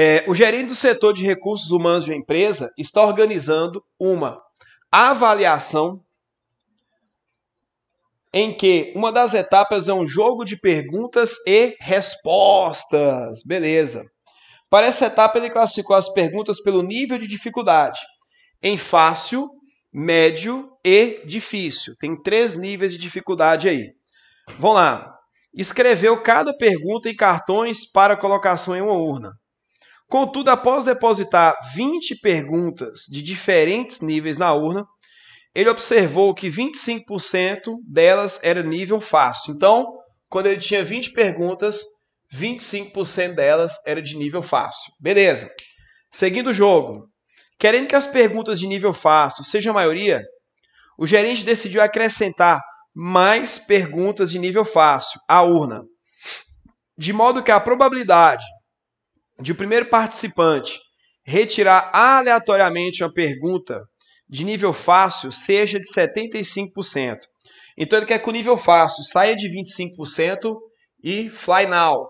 É, o gerente do setor de recursos humanos de uma empresa está organizando uma avaliação em que uma das etapas é um jogo de perguntas e respostas. Beleza. Para essa etapa, ele classificou as perguntas pelo nível de dificuldade: em fácil, médio e difícil. Tem três níveis de dificuldade aí. Vamos lá. Escreveu cada pergunta em cartões para colocação em uma urna. Contudo, após depositar 20 perguntas de diferentes níveis na urna, ele observou que 25% delas era nível fácil. Então, quando ele tinha 20 perguntas, 25% delas era de nível fácil. Beleza. Seguindo o jogo, querendo que as perguntas de nível fácil sejam a maioria, o gerente decidiu acrescentar mais perguntas de nível fácil à urna, de modo que a probabilidade de primeiro participante retirar aleatoriamente uma pergunta de nível fácil seja de 75%. Então ele quer que o nível fácil saia de 25% e fly now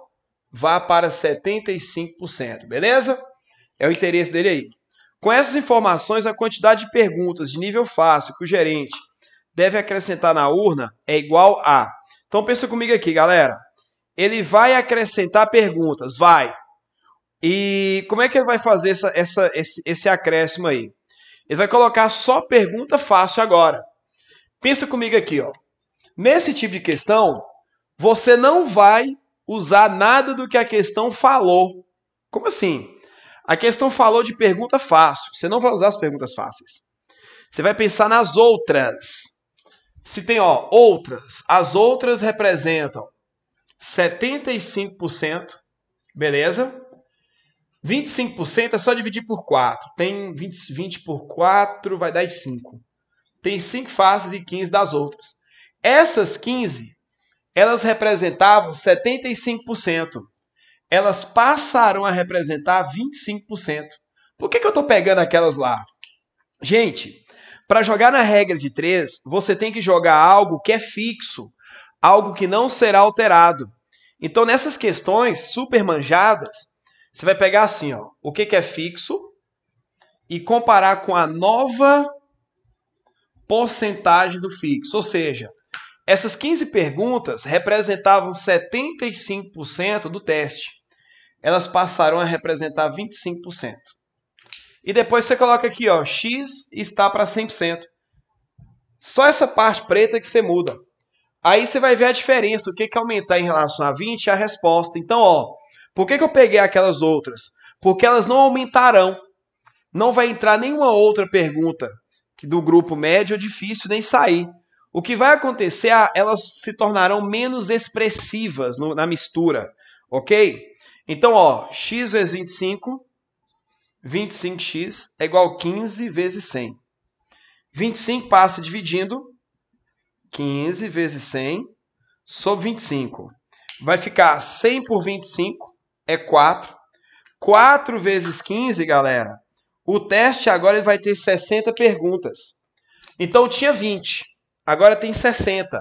vá para 75%, beleza? É o interesse dele aí. Com essas informações, a quantidade de perguntas de nível fácil que o gerente deve acrescentar na urna é igual a. Então pensa comigo aqui, galera. Ele vai acrescentar perguntas, vai. E como é que ele vai fazer essa, essa, esse, esse acréscimo aí? Ele vai colocar só pergunta fácil agora. Pensa comigo aqui, ó. Nesse tipo de questão, você não vai usar nada do que a questão falou. Como assim? A questão falou de pergunta fácil. Você não vai usar as perguntas fáceis. Você vai pensar nas outras. Se tem, ó, outras. As outras representam 75%, beleza? 25% é só dividir por 4. Tem 20, 20 por 4, vai dar 5. Tem 5 faces e 15 das outras. Essas 15, elas representavam 75%. Elas passaram a representar 25%. Por que, que eu estou pegando aquelas lá? Gente, para jogar na regra de 3, você tem que jogar algo que é fixo, algo que não será alterado. Então, nessas questões super manjadas, você vai pegar assim, ó, o que, que é fixo e comparar com a nova porcentagem do fixo. Ou seja, essas 15 perguntas representavam 75% do teste. Elas passaram a representar 25%. E depois você coloca aqui, ó, x está para 100%. Só essa parte preta que você muda. Aí você vai ver a diferença, o que, que aumentar em relação a 20 é a resposta. Então, ó, por que, que eu peguei aquelas outras? Porque elas não aumentarão. Não vai entrar nenhuma outra pergunta que do grupo médio é difícil nem sair. O que vai acontecer é ah, elas se tornarão menos expressivas no, na mistura, ok? Então, ó, x vezes 25, 25x é igual a 15 vezes 100. 25 passa dividindo 15 vezes 100 sobre 25. Vai ficar 100 por 25 é 4. 4 vezes 15, galera, o teste agora vai ter 60 perguntas. Então tinha 20, agora tem 60.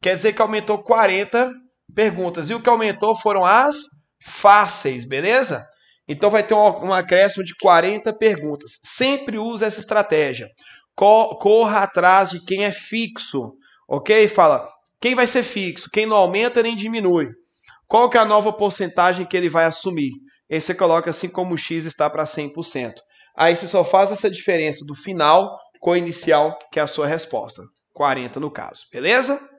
Quer dizer que aumentou 40 perguntas. E o que aumentou foram as fáceis, beleza? Então vai ter um, um acréscimo de 40 perguntas. Sempre usa essa estratégia. Corra atrás de quem é fixo, ok? Fala, quem vai ser fixo? Quem não aumenta nem diminui. Qual que é a nova porcentagem que ele vai assumir? E aí você coloca assim como o x está para 100%. Aí você só faz essa diferença do final com o inicial, que é a sua resposta. 40 no caso, beleza?